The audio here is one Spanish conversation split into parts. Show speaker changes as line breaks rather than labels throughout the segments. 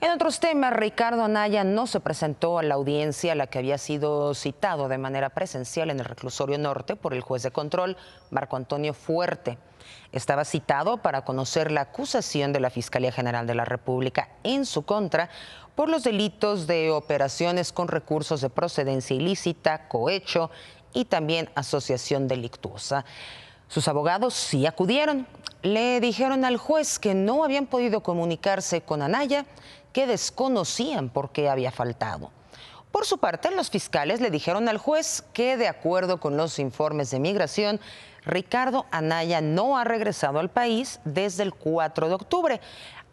En otros temas, Ricardo Anaya no se presentó a la audiencia a la que había sido citado de manera presencial en el reclusorio norte por el juez de control, Marco Antonio Fuerte. Estaba citado para conocer la acusación de la Fiscalía General de la República en su contra por los delitos de operaciones con recursos de procedencia ilícita, cohecho y también asociación delictuosa. Sus abogados sí acudieron. Le dijeron al juez que no habían podido comunicarse con Anaya que desconocían por qué había faltado. Por su parte, los fiscales le dijeron al juez que, de acuerdo con los informes de migración, Ricardo Anaya no ha regresado al país desde el 4 de octubre.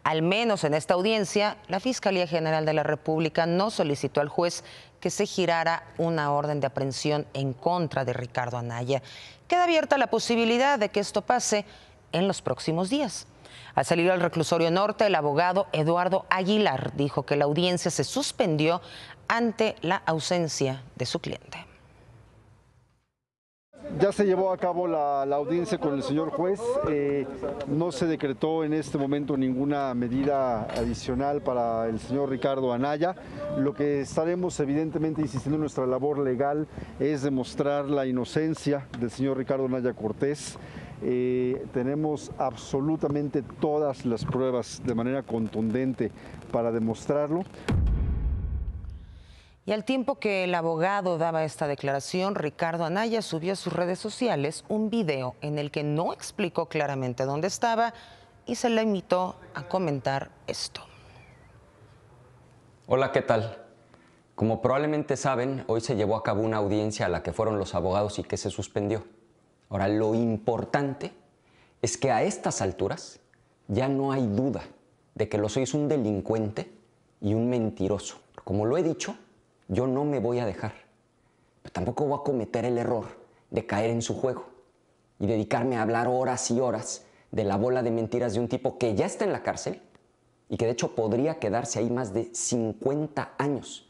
Al menos en esta audiencia, la Fiscalía General de la República no solicitó al juez que se girara una orden de aprehensión en contra de Ricardo Anaya. Queda abierta la posibilidad de que esto pase en los próximos días. Al salir al reclusorio norte, el abogado Eduardo Aguilar dijo que la audiencia se suspendió ante la ausencia de su cliente.
Ya se llevó a cabo la, audiencia con el señor juez. Eh, no se decretó en este momento ninguna medida adicional para el señor Ricardo Anaya. Lo que estaremos evidentemente insistiendo en nuestra labor legal es demostrar la inocencia del señor Ricardo Anaya Cortés. Eh, tenemos absolutamente todas las pruebas de manera contundente para demostrarlo.
Y al tiempo que el abogado daba esta declaración, Ricardo Anaya subió a sus redes sociales un video en el que no explicó claramente dónde estaba y se le invitó a comentar esto.
Hola, ¿qué tal? Como probablemente saben, hoy se llevó a cabo una audiencia a la que fueron los abogados y que se suspendió. Ahora, lo importante es que a estas alturas ya no hay duda de que lo sois un delincuente y un mentiroso. Como lo he dicho, yo no me voy a dejar. Pero tampoco voy a cometer el error de caer en su juego y dedicarme a hablar horas y horas de la bola de mentiras de un tipo que ya está en la cárcel y que de hecho podría quedarse ahí más de 50 años